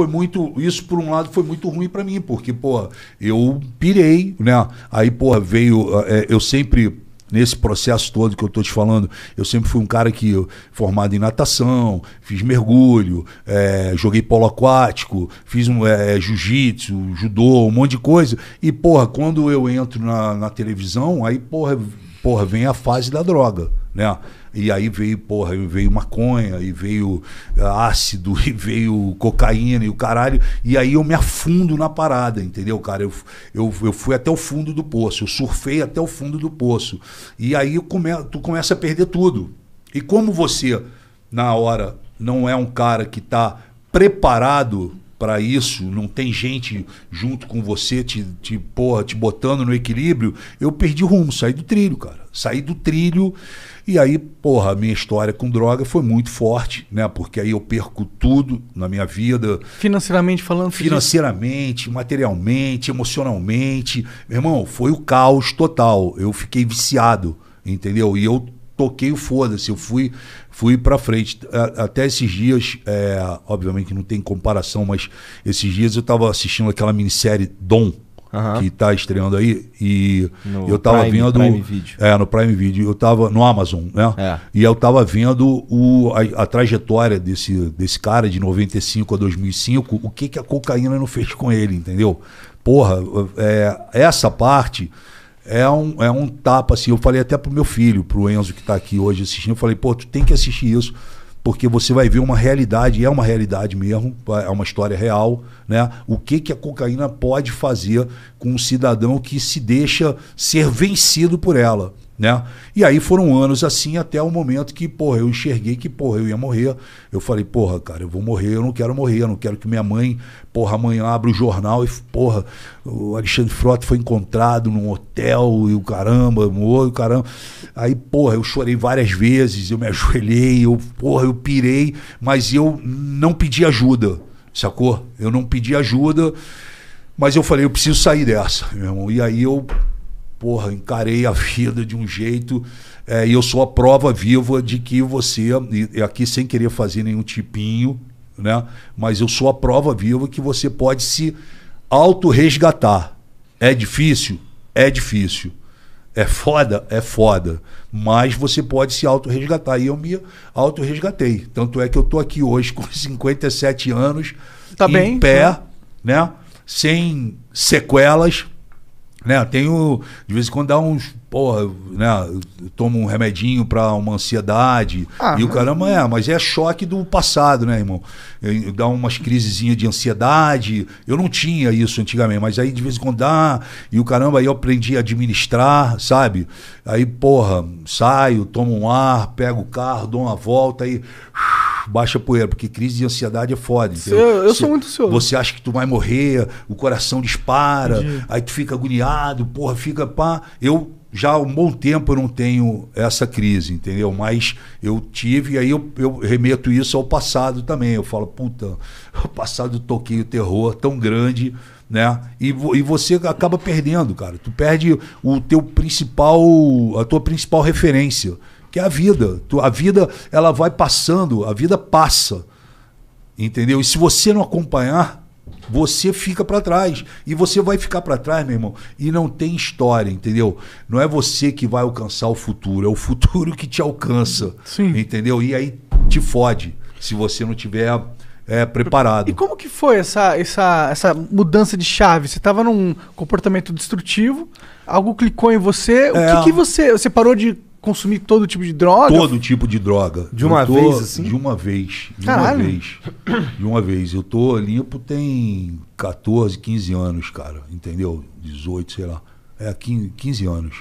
foi muito isso por um lado foi muito ruim para mim porque pô eu pirei né aí pô veio é, é, eu sempre nesse processo todo que eu tô te falando eu sempre fui um cara que formado em natação fiz mergulho é, joguei polo aquático fiz um é, é jiu-jitsu judô um monte de coisa e porra quando eu entro na, na televisão aí porra porra vem a fase da droga né e aí veio, porra, veio maconha, e veio ah, ácido, e veio cocaína e o caralho. E aí eu me afundo na parada, entendeu, cara? Eu, eu, eu fui até o fundo do poço, eu surfei até o fundo do poço. E aí come, tu começa a perder tudo. E como você, na hora, não é um cara que está preparado para isso, não tem gente junto com você te, te, porra, te botando no equilíbrio, eu perdi o rumo, saí do trilho, cara. Saí do trilho e aí, porra, a minha história com droga foi muito forte, né? Porque aí eu perco tudo na minha vida. Financeiramente falando? Financeiramente, materialmente, emocionalmente. Meu irmão, foi o caos total. Eu fiquei viciado, entendeu? E eu toquei o foda-se, eu fui, fui para frente. até esses dias, é, obviamente que não tem comparação, mas esses dias eu tava assistindo aquela minissérie Dom. que está estreando aí. E no eu estava Prime, vendo. Prime Video. É, no Prime Video. Eu tava no Amazon, né? É. E eu estava vendo o, a, a, trajetória desse, desse cara de 95 a 2005, o que, que a cocaína não fez com ele, entendeu? Porra, é, essa parte é um, é um tapa, assim. Eu falei até pro meu filho, pro Enzo, que tá aqui hoje assistindo, eu falei, pô, tu tem que assistir isso, porque você vai ver uma realidade, é uma realidade mesmo, é, é uma história real, né? O que, que a cocaína pode fazer com um cidadão que se deixa ser vencido por ela né? E aí foram anos assim até o momento que, porra, eu enxerguei que, porra, eu ia morrer. Eu falei, porra, cara, eu vou morrer, eu não quero morrer, eu não quero que minha mãe, porra, amanhã abra o jornal e, porra, o Alexandre Frota foi encontrado num hotel e o caramba, morreu, o caramba. Aí, porra, eu chorei várias vezes, eu me ajoelhei, eu, porra, eu pirei, mas eu não pedi ajuda, sacou? Eu não pedi ajuda, mas eu falei, eu preciso sair dessa, meu irmão. E aí eu porra, encarei a vida de um jeito é, e eu sou a prova viva de que você, e, e aqui sem querer fazer nenhum tipinho, né? Mas eu sou a prova viva que você pode se auto-resgatar. É difícil? É difícil. É foda? É foda. Mas você pode se auto-resgatar. E eu me auto-resgatei. Tanto é que eu tô aqui hoje com 57 anos, tá em bem, pé, né? né? Sem sequelas, né, tenho, de vez em quando dá uns, porra, né, tomo um remedinho pra uma ansiedade. Ah, e o caramba é, mas é choque do passado, né, irmão? dá umas crisezinhas de ansiedade. Eu não tinha isso antigamente, mas aí de vez em quando dá. E o caramba, aí eu aprendi a administrar, sabe? Aí, porra, saio, tomo um ar, pego o carro, dou uma volta, aí baixa poeira, porque crise de ansiedade é foda. Cê, eu sou muito ansioso. Você acha que tu vai morrer, o coração dispara, Entendi. aí tu fica agoniado, porra, fica pá. Eu já há um bom tempo eu não tenho essa crise, entendeu? Mas eu tive, e aí eu, eu remeto isso ao passado também. Eu falo, puta, o passado toquei o terror tão grande, né? E, e você acaba perdendo, cara. Tu perde o teu principal, a tua principal referência que é a vida. a vida ela vai passando, a vida passa. Entendeu? E se você não acompanhar, você fica para trás. E você vai ficar para trás, meu irmão. E não tem história, entendeu? Não é você que vai alcançar o futuro, é o futuro que te alcança. Sim. Entendeu? E aí te fode se você não tiver é, preparado. E como que foi essa, essa, essa mudança de chave? Você estava num comportamento destrutivo, algo clicou em você. É... O que, é. que você. Você parou de consumir todo tipo de droga? Todo tipo de droga. De uma tô, vez, assim? De uma vez. De Caralho. uma vez. De uma vez. Eu tô limpo tem 14, 15 anos, cara. Entendeu? 18, sei lá. É, 15, 15 anos.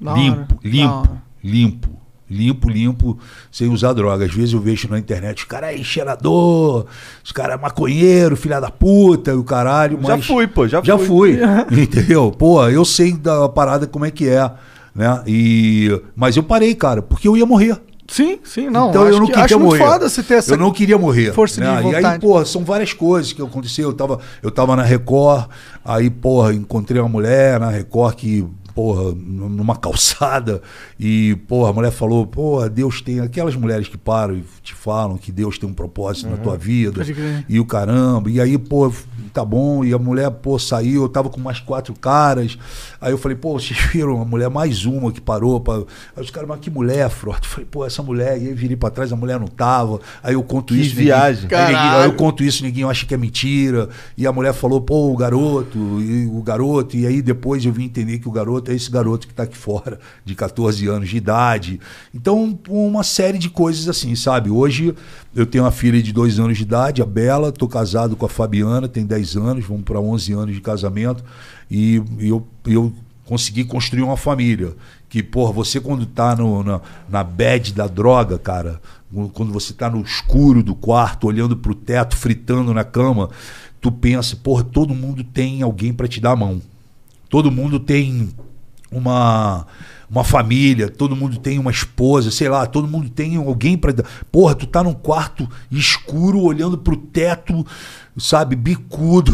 limpo, limpo, limpo. Limpo, limpo, sem usar droga. Às vezes eu vejo na internet, os caras é cheirador, os caras é maconheiro, filha da puta, o caralho. já fui, pô, já, já fui. Já fui, entendeu? Pô, eu sei da parada como é que é. Né? E, mas eu parei, cara, porque eu ia morrer. Sim, sim, não. Então eu não que, queria morrer. Foda ter essa eu não queria morrer. Força né? de E aí, porra, são várias coisas que aconteceu. Eu tava, eu tava na Record, aí, porra, encontrei uma mulher na Record que porra, numa calçada, e, porra, a mulher falou, porra, Deus tem. Aquelas mulheres que param e te falam que Deus tem um propósito uhum. na tua vida, e o caramba, e aí, pô, tá bom, e a mulher, pô, saiu, eu tava com mais quatro caras, aí eu falei, pô, vocês viram, a mulher, mais uma que parou, pra... aí os caras, mas que mulher, Frota? Eu falei, pô, essa mulher, e aí virei pra trás, a mulher não tava, aí eu conto que isso. viagem. Ninguém, aí, eu conto isso, ninguém acha que é mentira, e a mulher falou, pô, o garoto, e o garoto, e aí depois eu vim entender que o garoto garoto é esse garoto que está aqui fora, de 14 anos de idade. Então, uma série de coisas assim, sabe? Hoje eu tenho uma filha de 2 anos de idade, a Bela, estou casado com a Fabiana, tem 10 anos, vamos para 11 anos de casamento, e, e eu, eu consegui construir uma família. Que, porra, você quando tá no, na, na bad da droga, cara, quando você tá no escuro do quarto, olhando pro teto, fritando na cama, tu pensa, porra, todo mundo tem alguém para te dar a mão. Todo mundo tem uma uma família, todo mundo tem uma esposa, sei lá, todo mundo tem alguém para Porra, tu tá num quarto escuro olhando pro teto, sabe, bicudo.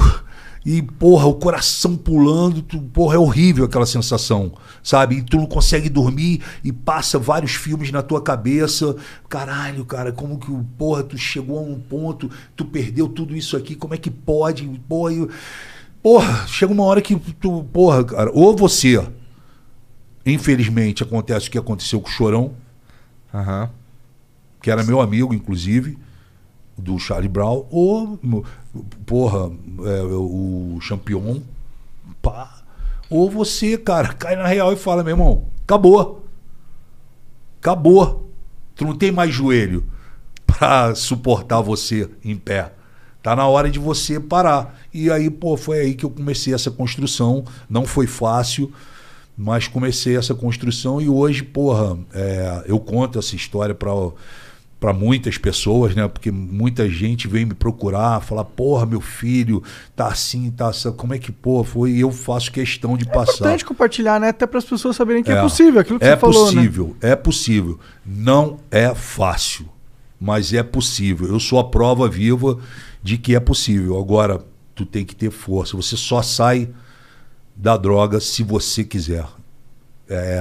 E, porra, o coração pulando, tu, porra, é horrível aquela sensação, sabe? E tu não consegue dormir e passa vários filmes na tua cabeça. Caralho, cara, como que, o porra, tu chegou a um ponto, tu perdeu tudo isso aqui, como é que pode? Porra, eu... porra chega uma hora que tu, porra, cara, ou você Infelizmente acontece o que aconteceu com o Chorão, uhum. que era meu amigo, inclusive, do Charlie Brown, ou, porra, é, o Champion, pá. Ou você, cara, cai na real e fala, meu irmão, acabou. Acabou. Tu não tem mais joelho para suportar você em pé. Tá na hora de você parar. E aí, pô, foi aí que eu comecei essa construção. Não foi fácil. Mas comecei essa construção e hoje, porra, é, eu conto essa história para para muitas pessoas, né? Porque muita gente vem me procurar, falar, porra, meu filho tá assim, tá assim, como é que porra foi? E eu faço questão de é passar. É importante compartilhar, né? Até para as pessoas saberem que é, é possível, aquilo que é você falou, né? possível, né? É possível, não é fácil, mas é possível. Eu sou a prova viva de que é possível. Agora, tu tem que ter força. Você só sai da droga se você quiser. É,